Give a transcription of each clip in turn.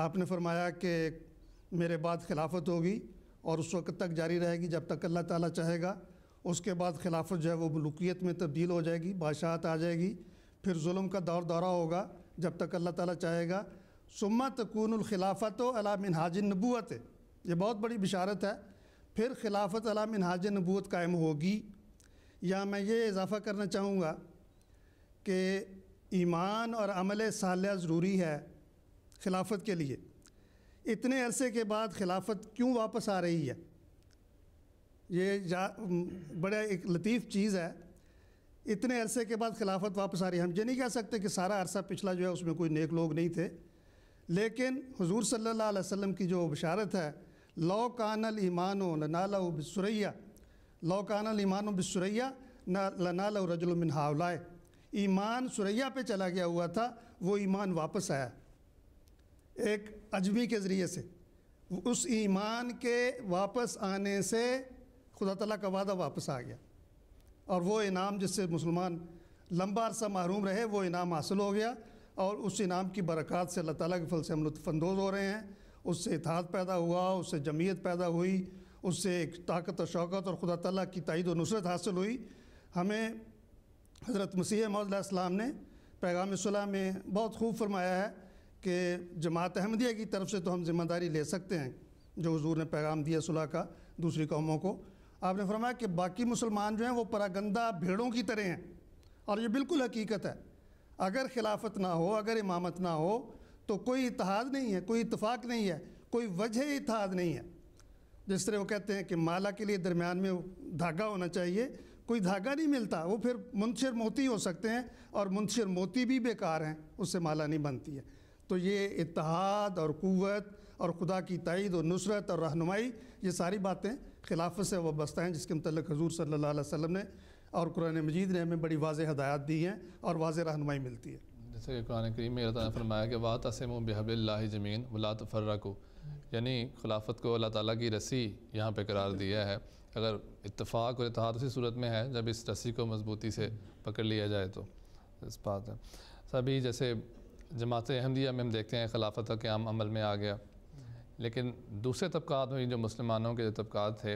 आपने फरमाया कि मेरे बाद खिलाफत होगी और उस वक्त तक जारी रहेगी जब तक अल्लाह ताला चाहेगा उसके बाद खिलाफत जो है वो मलूकियत में तब्दील हो जाएगी बादशाहत आ जाएगी फिर जुल्म का दौर दौरा होगा जब तक अल्लाह ताला चाहेगा सुम्मा तकूनखिलाफत अला मिनहाज नबूत ये बहुत बड़ी बिशारत है फिर खिलाफत अला मिनहाज नबूत कायम होगी या मैं ये इजाफ़ा करना चाहूँगा कि ईमान और अमल साल ज़रूरी है खिलाफत के लिए इतने अरसे के बाद खिलाफत क्यों वापस आ रही है ये जा बड़ा एक लतीफ़ चीज़ है इतने अरसे के बाद खिलाफत वापस आ रही है हम ये नहीं कह सकते कि सारा अरसा पिछला जो है उसमें कोई नेक लोग नहीं थे लेकिन हुजूर सल्लल्लाहु अलैहि वसल्लम की जो बशारत है लौ कानल ईमान लनाला बसरैया लौ कानल ईमान बसरैया लनाला रजुलमिन हावलाए ईमान सुरैया पे चला गया हुआ था वो ईमान वापस आया एक अजमी के ज़रिए से उस ईमान के वापस आने से खुदा तला का वादा वापस आ गया और वो इनाम जिससे मुसलमान लंबा अरसा महरूम रहे वो इनाम हासिल हो गया और उस इनाम की बरक़ात से अल्लाह ताली के फल से हम लुफानंदोज़ हो रहे हैं उससे इतिहाद पैदा हुआ उससे जमीयत पैदा हुई उससे एक ताकत और शौकत और खुदा तला की तइद व नुसरत हासिल हुई हमें हज़रत मसीह मौदलाम ने पैगाम में बहुत खूब फरमाया है कि जमात अहमदिया की तरफ से तो हम जिम्मेदारी ले सकते हैं जो हजूर ने पैगाम दिया सुलह का दूसरी कौमों को आपने फरमाया कि बाकी मुसलमान जो हैं वो परागंदा भेड़ों की तरह हैं और ये बिल्कुल हकीकत है अगर खिलाफत ना हो अगर इमामत ना हो तो कोई इतिहाद नहीं है कोई इतफाक़ नहीं है कोई वजह इतिहाद नहीं है जिस तरह वो कहते हैं कि माला के लिए दरमियान में धागा होना चाहिए कोई धागा नहीं मिलता वो फिर मुंशर मोती हो सकते हैं और मुंशर मोती भी बेकार हैं उससे माला नहीं बनती है तो ये इतिहाद और क़वत और खुदा की तइद और नुसरत और रहनुमाई ये सारी बातें खिलाफत से वाबस्ता हैं जिसके मतलब हजूर सल्ला वसम ने और कुरान मजीद ने हमें बड़ी वाज हदायत दी हैं और वाज रहनुमाई मिलती है जैसे कि कुरान करीम में अल्लाह फरमाया कि वाह तसम बहबल्ला ज़मीन वला तफर्रा को यानी खिलाफत को अल्लाह ताली की रस्सी यहाँ पर करार दिया है अगर इतफाक़ और इतिहाद उसी सूरत में है जब इस रस्सी को मजबूती से पकड़ लिया जाए तो इस बात है सभी जैसे जमात अहमदिया में हम देखते हैं खिलाफत के आम अमल में आ गया लेकिन दूसरे तबक़ात में जो मुसलमानों के जो तबक़ात थे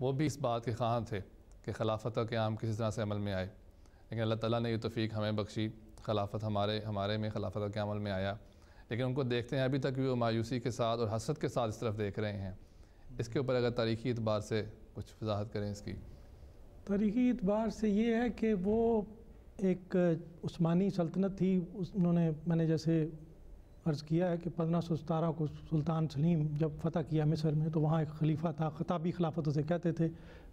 वो भी इस बात के खां थे कि खिलाफत के आम किसी तरह से अमल में आए लेकिन अल्लाह ताला ने ये तफीक हमें बख्शी खिलाफत हमारे हमारे में खिलाफत के अमल में आया लेकिन उनको देखते हैं अभी तक भी वो मायूसी के साथ और हसरत के साथ इस तरफ देख रहे हैं इसके ऊपर अगर तारीखी एतबार से कुछ वजाहत करें इसकी तारीखी एतबार से ये है कि वो एक उस्मानी सल्तनत थी उस उन्होंने मैंने जैसे अर्ज़ किया है कि पंद्रह सौ सतारह को सुल्तान सलीम जब फ़तह किया मिस्र में तो वहाँ एक खलीफा था खताबी खिलाफत उसे कहते थे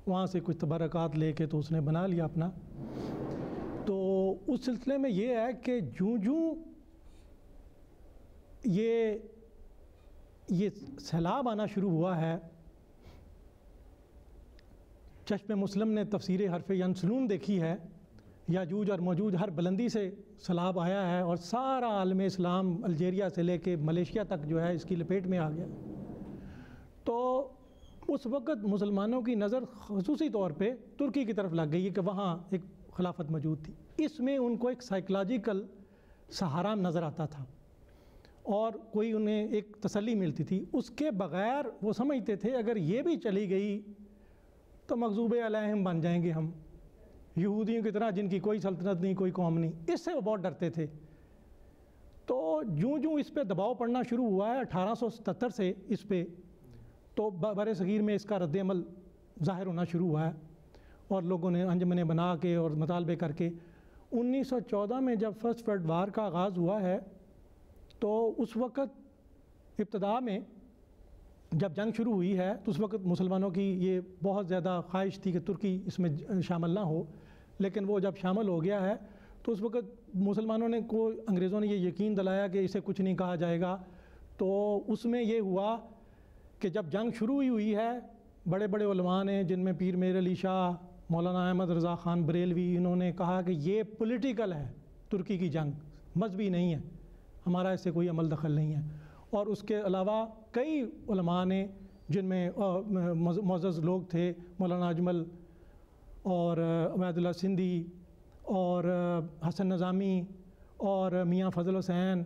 वहाँ से कुछ तबरक़ात ले के तो उसने बना लिया अपना तो उस सिलसिले में ये है कि जूँ जूँ ये ये सैलाब आना शुरू हुआ है चश्म मुस्लिम ने तफसीर हरफ यनसलून देखी है याजूज और मौजूद हर बुलंदी से सलाब आया है और सारा आलम इस्लाम अलजेरिया से लेके मलेशिया तक जो है इसकी लपेट में आ गया तो उस वक़्त मुसलमानों की नज़र खसूसी तौर पर तुर्की की तरफ लग गई कि वहाँ एक खिलाफत मौजूद थी इसमें उनको एक साइकोलॉजिकल सहारा नज़र आता था और कोई उन्हें एक तसली मिलती थी उसके बग़ैर वो समझते थे अगर ये भी चली गई तो मकजूब अलहम बन जाएंगे हम यहूदियों की तरह जिनकी कोई सल्तनत नहीं कोई कौम नहीं इससे वो बहुत डरते थे तो जूँ जूँ इस पर दबाव पड़ना शुरू हुआ है 1877 से इस पर तो बर सग़ीर में इसका रद्दमल ज़ाहिर होना शुरू हुआ है और लोगों ने अंजमने बना के और मतालबे करके 1914 में जब फर्स्ट वर्ल्ड वार का आगाज़ हुआ है तो उस वक़्त इब्तदा में जब जंग शुरू हुई है तो उस वक्त मुसलमानों की ये बहुत ज़्यादा ख्वाहिश थी कि तुर्की इसमें शामिल ना हो लेकिन वो जब शामिल हो गया है तो उस वक्त मुसलमानों ने को अंग्रेज़ों ने ये यकीन दिलाया कि इसे कुछ नहीं कहा जाएगा तो उसमें ये हुआ कि जब जंग शुरू ही हुई है बड़े बड़े उलमा हैं जिनमें पीर मेर अली शाह मौलाना अहमद रज़ा ख़ान बरेलवी इन्होंने कहा कि ये पोलिटिकल है तुर्की की जंग मजहबी नहीं है हमारा इससे कोई अमल दखल नहीं है और उसके अलावा कई ने जिनमें मज़ज़ लोग थे मौलाना अजमल और अमैदुल्ला सिंधी और हसन नज़ामी और मियाँ फजल हुसैन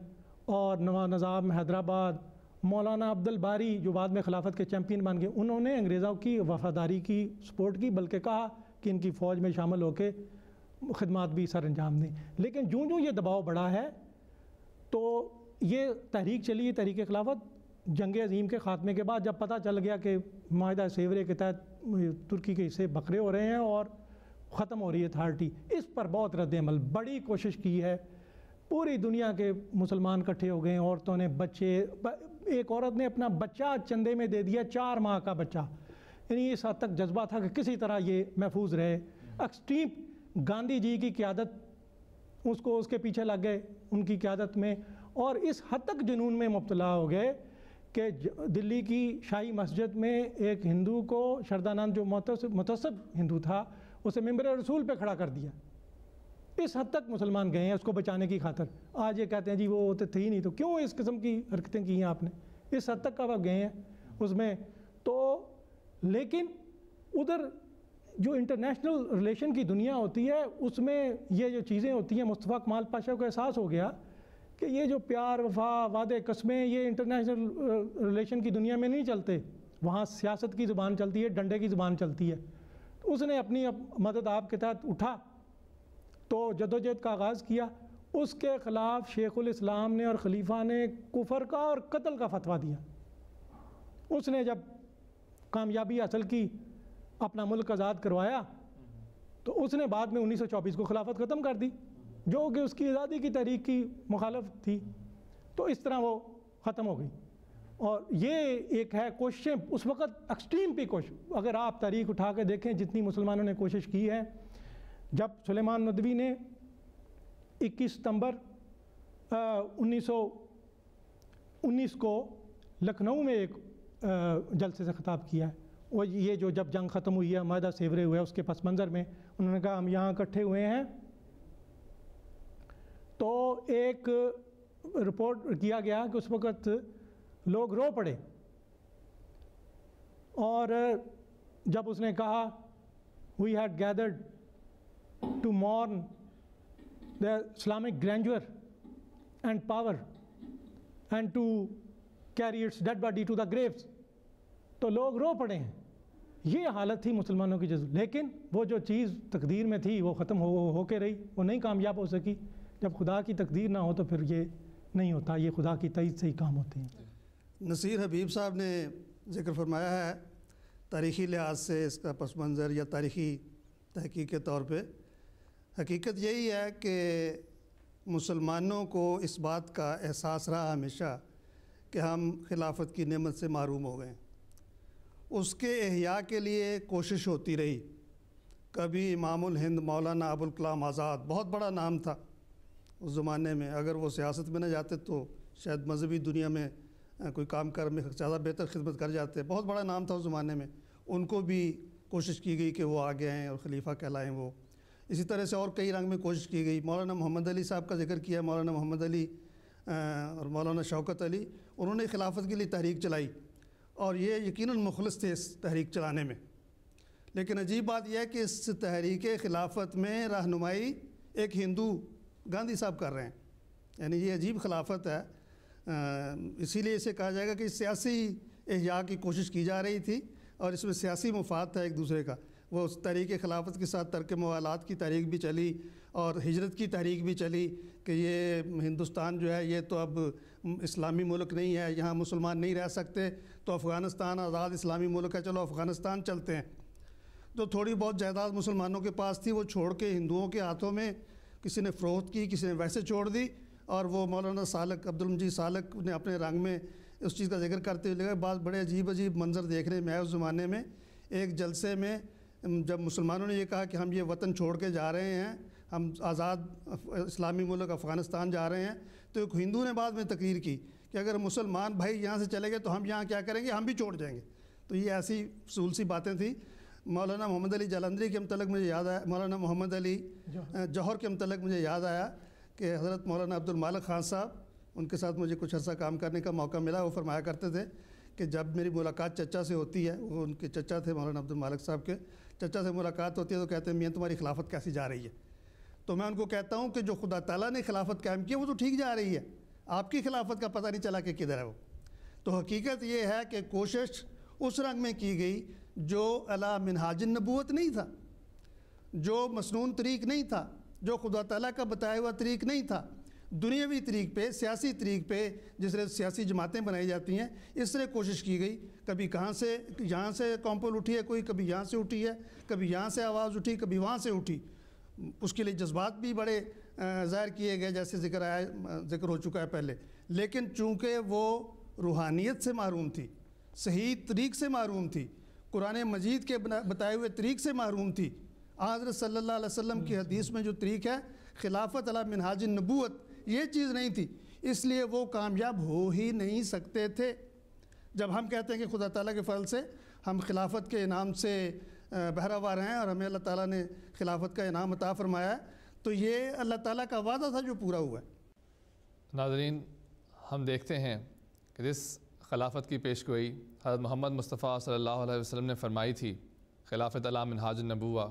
और नवा नज़ाम हैदराबाद मौलाना अब्दुल बारी जो बाद में खिलाफत के चैम्पियन बन गए उन्होंने अंग्रेज़ों की वफादारी की सपोर्ट की बल्कि कहा कि इनकी फ़ौज में शामिल होकर खदमात भी सर अंजाम दें लेकिन जूँ जूँ ये दबाव बढ़ा है तो ये तहरीक चली ये तहरीक खिलाफत जंग अजीम के ख़ात्मे के बाद जब पता चल गया कि माहा सेवरे के तहत तुर्की के हिस्से बकरे हो रहे हैं और ख़त्म हो रही है अथार्टी इस पर बहुत रद्दमल बड़ी कोशिश की है पूरी दुनिया के मुसलमान इकट्ठे हो गए औरतों ने बच्चे एक औरत ने अपना बच्चा चंदे में दे दिया चार माह का बच्चा यानी इस हद तक जज्बा था कि किसी तरह ये महफूज रहे एक्सट्रीम गांधी जी की क्यादत उसको उसके पीछे लग गए उनकी क्यादत में और इस हद तक जुनून में मुबतला हो गए कि दिल्ली की शाही मस्जिद में एक हिंदू को शरदानंद जो मतसब हिंदू था उसे मंबर रसूल पर खड़ा कर दिया इस हद तक मुसलमान गए हैं उसको बचाने की खातर आज ये कहते हैं जी वो तो थे ही नहीं तो क्यों इस किस्म की हरकतें की हैं आपने इस हद तक अब आप गए हैं उसमें तो लेकिन उधर जो इंटरनेशनल रिलेशन की दुनिया होती है उसमें ये जो चीज़ें होती हैं मुस्तफ़ा कमाल पाशा को एहसास हो गया कि ये जो प्यार वफा वादे कस्में ये इंटरनेशनल रिलेशन की दुनिया में नहीं चलते वहाँ सियासत की ज़ुबान चलती है डंडे की ज़ुबान चलती है तो उसने अपनी अप, मदद आपके तहत उठा तो जदोजहद का आगाज़ किया उसके ख़िलाफ़ शेखुल इस्लाम ने और खलीफा ने कुफर का और कत्ल का फतवा दिया उसने जब कामयाबी हासिल की अपना मुल्क आज़ाद करवाया तो उसने बाद में 1924 को खिलाफत ख़त्म कर दी जो कि उसकी आज़ादी की तहरीक की मुखालफ थी तो इस तरह वो ख़त्म हो गई और ये एक है कोशिशें उस वक़्त एक्सट्रीम पे कोशिश अगर आप तारीख उठा के देखें जितनी मुसलमानों ने कोशिश की है जब सुलेमान नदवी ने 21 सितंबर उन्नीस उन्नीस को लखनऊ में एक जलसे से ख़ताब किया है और ये जो जब जंग ख़त्म हुई है मैदा सेवरे हुए उसके पस मंज़र में उन्होंने कहा हम यहाँ इकट्ठे हुए हैं तो एक रिपोर्ट किया गया कि उस वक़्त लोग रो पड़े और जब उसने कहा we had gathered to mourn the Islamic grandeur and power and to carry its dead body to the graves तो लोग रो पड़े हैं ये हालत थी मुसलमानों की जज्ब लेकिन वो जो चीज़ तकदीर में थी वो ख़त्म हो होके रही वो नहीं कामयाब हो सकी जब खुदा की तकदीर ना हो तो फिर ये नहीं होता ये खुदा की तइज से ही काम होते हैं नसीर हबीब साहब ने जिक्र फरमाया है तारीख़ी लिहाज से इसका पस मंज़र या तारीख़ी तहकीक के तौर पर हकीकत यही है कि मुसलमानों को इस बात का एहसास रहा हमेशा कि हम खिलाफत की नमत से मरूम हो गए उसके अहिया के लिए कोशिश होती रही कभी इमाम हिंद मौलाना अबुल कलाम आज़ाद बहुत बड़ा नाम था उस ज़माने में अगर वो सियासत में न जाते तो शायद मजहबी दुनिया में कोई काम कर में ज़्यादा बेहतर खिदमत कर जाते बहुत बड़ा नाम था उस ज़माने में उनको भी कोशिश की गई कि वो आगे आएँ और खलीफा कहलाएँ वो इसी तरह से और कई रंग में कोशिश की गई मौलाना मोहम्मद अली साहब का जिक्र किया मौलाना मोहम्मद अली और मौलाना शौकत अली उन्होंने खिलाफत के लिए तहरीक चलाई और ये यकीन मुखलस थे इस तहरीक चलाने में लेकिन अजीब बात यह है कि इस तहरीक खिलाफत में रहनुमाई एक हिंदू गांधी साहब कर रहे हैं यानी ये अजीब खिलाफत है इसीलिए इसे कहा जाएगा कि सियासी एजा की कोशिश की जा रही थी और इसमें सियासी मुफाद था एक दूसरे का वो उस तरीके खिलाफत के साथ तर्क मवालात की तारीख भी चली और हिजरत की तहरीक भी चली कि ये हिंदुस्तान जो है ये तो अब इस्लामी मुल्क नहीं है यहाँ मुसलमान नहीं रह सकते तो अफ़गानिस्तान आज़ाद इस्लामी मुल्क है चलो अफ़गानिस्तान चलते हैं जो तो थोड़ी बहुत जायदाद मुसलमानों के पास थी वो छोड़ के हिंदुओं के हाथों में किसी ने फरोख की किसी ने वैसे छोड़ दी और वो मौलाना सालक अब्दुलमजी सालक ने अपने रंग में उस चीज़ का जिक्र करते हुए बात बड़े अजीब अजीब मंजर देखने में आए उस ज़माने में एक जलसे में जब मुसलमानों ने ये कहा कि हम ये वतन छोड़ के जा रहे हैं हम आज़ाद इस्लामी मुल्क अफ़गानिस्तान जा रहे हैं तो एक हिंदू ने बाद में तकरीर की कि अगर मुसलमान भाई यहाँ से चले गए तो हम यहाँ क्या करेंगे हम भी छोड़ जाएंगे तो ये ऐसी फसूल सी बातें थी मौलाना मोहम्मद अली जालंधरी के मतलब मुझे याद आया मौलाना मोहम्मद अली जौहर के मतलब मुझे याद आया कि हज़रत मौलाना अब्दुल मालिक खान साहब उनके साथ मुझे कुछ अर्सा काम करने का मौका मिला वो फरमाया करते थे कि जब मेरी मुलाकात चचा से होती है वो उनके चचा थे मौलाना अब्दुल मालिक साहब के चचा से मुलाकात होती है तो कहते हैं मियाँ तुम्हारी खिलाफत कैसी जा रही है तो मैं उनको कहता हूँ कि जो खुदा तला ने खिलाफत कायम की वो तो ठीक जा रही है आपकी खिलाफत का पता नहीं चला कि किधर है वो तो हकीकत ये है कि कोशिश उस रंग में की गई जो अला मिनहाजिन नबूत नहीं था जो मसनून तरीक नहीं था जो खुदा तला का बताया हुआ तरीक नहीं था दुनियावी तरीक पे सियासी तरीक पे जिस तरह सियासी जमातें बनाई जाती हैं इस तरह कोशिश की गई कभी कहाँ से यहाँ से कॉम्पोल उठी है कोई कभी यहाँ से उठी है कभी यहाँ से आवाज़ उठी कभी वहाँ से उठी उसके लिए जज्बात भी बड़े ज़ाहिर किए गए जैसे जिक्र आया जिक्र हो चुका है पहले लेकिन चूँकि वो रूहानियत से मरूम थी सही तरीक से महरूम थी कुरान मजीद के बताए हुए तरीक से महरूम थी आजर सल्ला वसम की हदीस में जो तरीक है खिलाफत अला मिनहाज नबूत ये चीज़ नहीं थी इसलिए वो कामयाब हो ही नहीं सकते थे जब हम कहते हैं कि खुदा ताला के फल से हम खिलाफत के इनाम से बहरावार हैं और हमें अल्लाह ताला ने खिलाफत का इनाम अता फरमाया तो ये अल्लाह ताला का वादा था जो पूरा हुआ है नाजरीन हम देखते हैं कि जिस खिलाफत की पेश गोई हज़रत मोहम्मद मुस्तफ़ा सल्ला वसम ने फरमाई थी खिलाफत अलामहाज नबूआ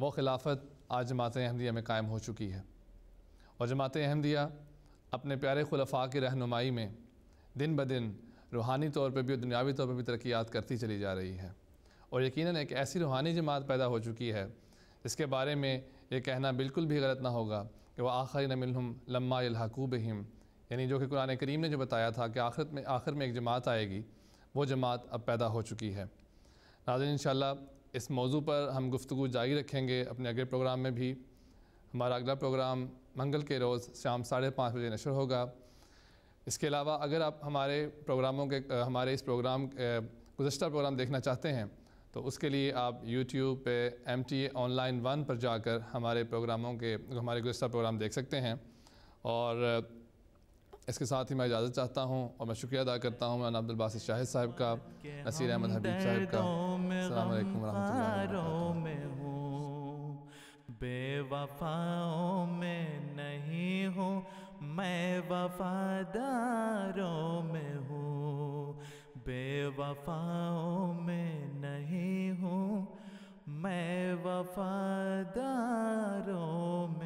वो खिलाफत आज जमात अहमदिया में कायम हो चुकी है और जमात अहमदिया अपने प्यारे खुलफा की रहनुमाई में दिन ब दिन रूहानी तौर पर भी और दुनियावी तौर पर भी तरक्यात करती चली जा रही है और यकीन एक ऐसी रूहानी जमात पैदा हो चुकी है इसके बारे में ये कहना बिल्कुल भी गलत ना होगा कि वह आखिर नमिलहम लम्मा यलहकूब हिम यानी जो कि कुरान करीम ने जो बताया था कि आखिरत में आखिर में एक जमात आएगी वो जमात अब पैदा हो चुकी है नाजन इन इस मौजू पर हम गुफ्तु जारी रखेंगे अपने अगले प्रोग्राम में भी हमारा अगला प्रोग्राम मंगल के रोज़ शाम साढ़े पाँच बजे नशर होगा इसके अलावा अगर आप हमारे प्रोग्रामों के हमारे इस प्रोग्राम गुजशत प्रोग्राम देखना चाहते हैं तो उसके लिए आप YouTube पे एम टी ऑनलाइन वन पर जाकर हमारे प्रोग्रामों के हमारे गुजशत प्रोग्राम देख सकते हैं और इसके साथ ही मैं इजाज़त चाहता हूँ और मैं शुक्रिया अदा करता हूँ मैं अब्दुलबास शाहिद साहब का नसीर अहमद हबीब साहब का बेवफाओं में नहीं हूँ मैं वफादारों में हूँ बेवफाओं में नहीं हूँ मैं वफादारों में